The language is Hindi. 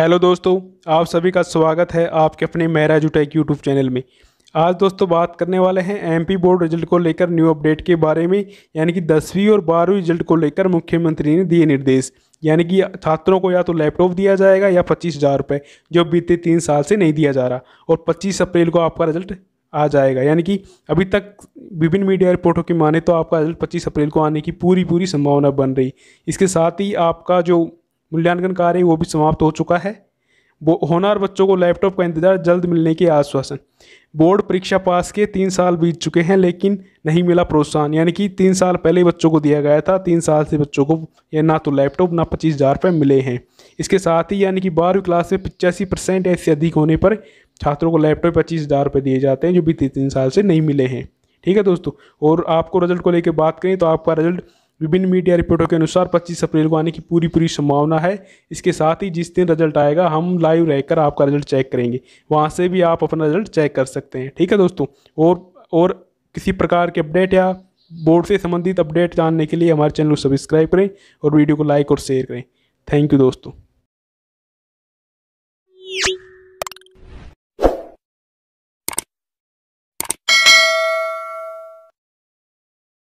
हेलो दोस्तों आप सभी का स्वागत है आपके अपने मेरा एजुटेक यूट्यूब चैनल में आज दोस्तों बात करने वाले हैं एमपी बोर्ड रिजल्ट को लेकर न्यू अपडेट के बारे में यानी कि दसवीं और बारहवीं रिजल्ट को लेकर मुख्यमंत्री ने दिए निर्देश यानी कि छात्रों को या तो लैपटॉप दिया जाएगा या पच्चीस हज़ार रुपये जो बीते तीन साल से नहीं दिया जा रहा और पच्चीस अप्रैल को आपका रिजल्ट आ जाएगा यानी कि अभी तक विभिन्न मीडिया रिपोर्टों की माने तो आपका रिजल्ट पच्चीस अप्रैल को आने की पूरी पूरी संभावना बन रही इसके साथ ही आपका जो मूल्यांकन कार्य वो भी समाप्त हो चुका है होनार बच्चों को लैपटॉप का इंतजार जल्द मिलने के आश्वासन बोर्ड परीक्षा पास के तीन साल बीत चुके हैं लेकिन नहीं मिला प्रोत्साहन यानी कि तीन साल पहले बच्चों को दिया गया था तीन साल से बच्चों को या ना तो लैपटॉप ना पच्चीस हज़ार रुपये मिले हैं इसके साथ ही यानी कि बारहवीं क्लास में पचासी परसेंट ऐसे अधिक होने पर छात्रों को लैपटॉप पच्चीस हज़ार रुपये दिए जाते हैं जो बीते तीन साल से नहीं मिले हैं ठीक है दोस्तों और आपको रिजल्ट को लेकर बात करें तो आपका रिजल्ट विभिन्न मीडिया रिपोर्टों के अनुसार 25 अप्रैल को आने की पूरी पूरी संभावना है इसके साथ ही जिस दिन रिजल्ट आएगा हम लाइव रहकर आपका रिजल्ट चेक करेंगे वहाँ से भी आप अपना रिजल्ट चेक कर सकते हैं ठीक है दोस्तों और और किसी प्रकार के अपडेट या बोर्ड से संबंधित अपडेट जानने के लिए हमारे चैनल को सब्सक्राइब करें और वीडियो को लाइक और शेयर करें थैंक यू दोस्तों